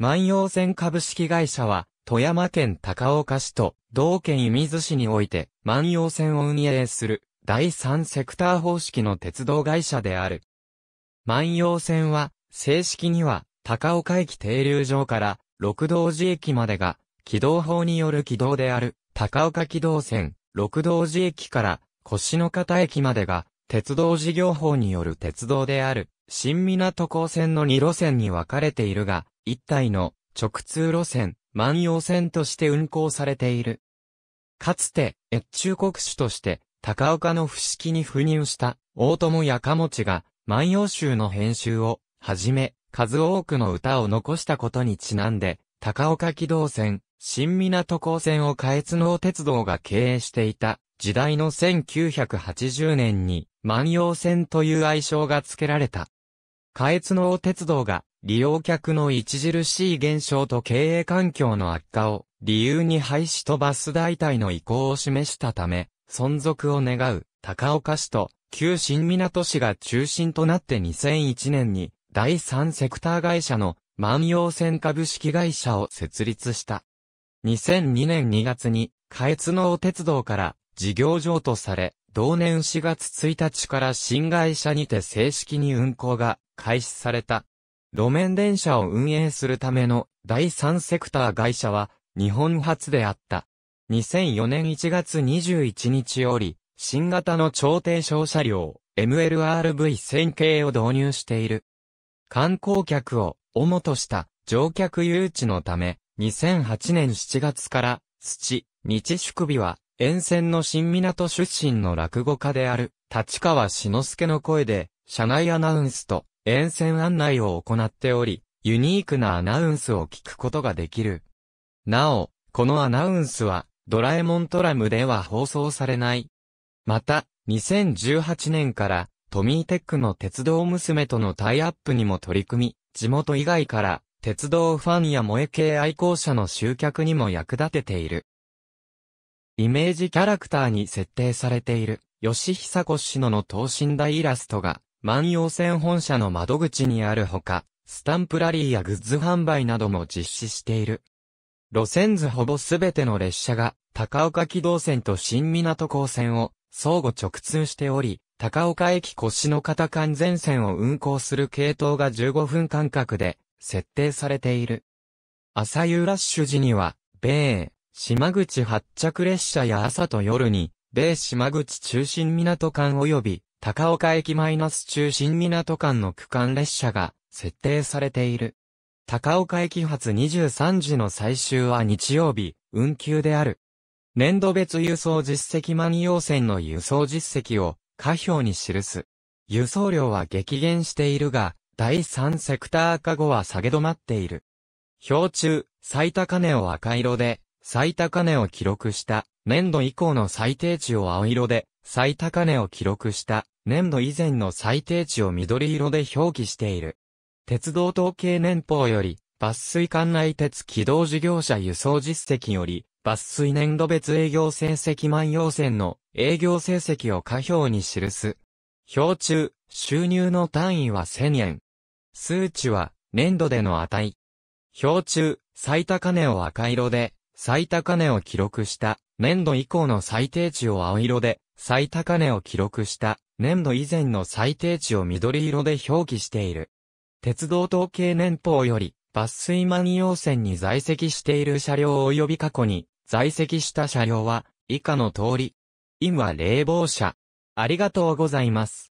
万葉船株式会社は、富山県高岡市と同県射水市において、万葉船を運営する第三セクター方式の鉄道会社である。万葉線は、正式には、高岡駅停留場から六道寺駅までが、軌道法による軌道である、高岡軌道線、六道寺駅から腰の方駅までが、鉄道事業法による鉄道である、新港港線の2路線に分かれているが、一体の直通路線、万葉線として運行されている。かつて、越中国主として、高岡の伏木に赴任した大友やかもちが、万葉集の編集を、はじめ、数多くの歌を残したことにちなんで、高岡機動線、新港港線を下越能鉄道が経営していた時代の1980年に万葉線という愛称が付けられた。下越能鉄道が利用客の著しい減少と経営環境の悪化を理由に廃止とバス代替の意向を示したため、存続を願う高岡市と旧新港市が中心となって2001年に第三セクター会社の万葉線株式会社を設立した。2002年2月に下越能鉄道から事業上とされ、同年4月1日から新会社にて正式に運行が開始された。路面電車を運営するための第三セクター会社は日本初であった。2004年1月21日より新型の超低床車両 MLRV1000 系を導入している。観光客を主とした乗客誘致のため2008年7月から土、日祝日は沿線の新港出身の落語家である、立川志之助の声で、車内アナウンスと沿線案内を行っており、ユニークなアナウンスを聞くことができる。なお、このアナウンスは、ドラえもんトラムでは放送されない。また、2018年から、トミーテックの鉄道娘とのタイアップにも取り組み、地元以外から、鉄道ファンや萌え系愛好者の集客にも役立てている。イメージキャラクターに設定されている、吉久子氏のの等身大イラストが、万葉線本社の窓口にあるほか、スタンプラリーやグッズ販売なども実施している。路線図ほぼすべての列車が、高岡機動線と新港港線を相互直通しており、高岡駅越の片間全線を運行する系統が15分間隔で設定されている。朝夕ラッシュ時には、米島口発着列車や朝と夜に、米島口中心港間及び高岡駅マイナス中心港間の区間列車が設定されている。高岡駅発23時の最終は日曜日、運休である。年度別輸送実績マニ要線の輸送実績を下表に記す。輸送量は激減しているが、第3セクター下後は下げ止まっている。表中、最高値を赤色で、最高値を記録した年度以降の最低値を青色で、最高値を記録した年度以前の最低値を緑色で表記している。鉄道統計年報より、抜粋管内鉄軌道事業者輸送実績より、抜粋年度別営業成績万葉線の営業成績を下表に記す。表中、収入の単位は1000円。数値は、年度での値。表中、最高値を赤色で、最高値を記録した年度以降の最低値を青色で、最高値を記録した年度以前の最低値を緑色で表記している。鉄道統計年報より、抜粋万葉線に在籍している車両及び過去に在籍した車両は以下の通り。因は冷房車。ありがとうございます。